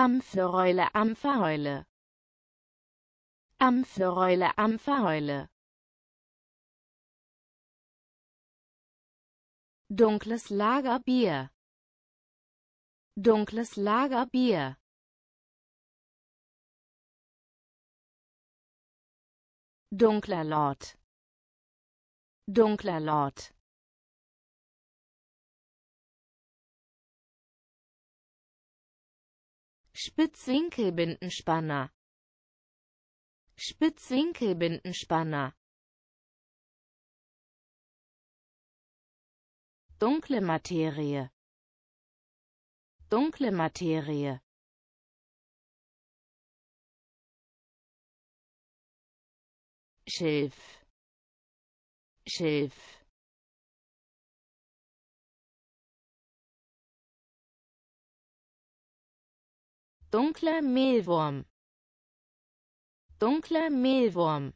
Ampfereule, Ampfereule. Ampfereule, Ampfereule. Dunkles Lagerbier. Dunkles Lagerbier. Dunkler Lord. Dunkler Lord. Spitzwinkelbindenspanner Spitzwinkelbindenspanner Dunkle Materie Dunkle Materie Schilf Schilf Dunkler Mehlwurm. Dunkler Mehlwurm.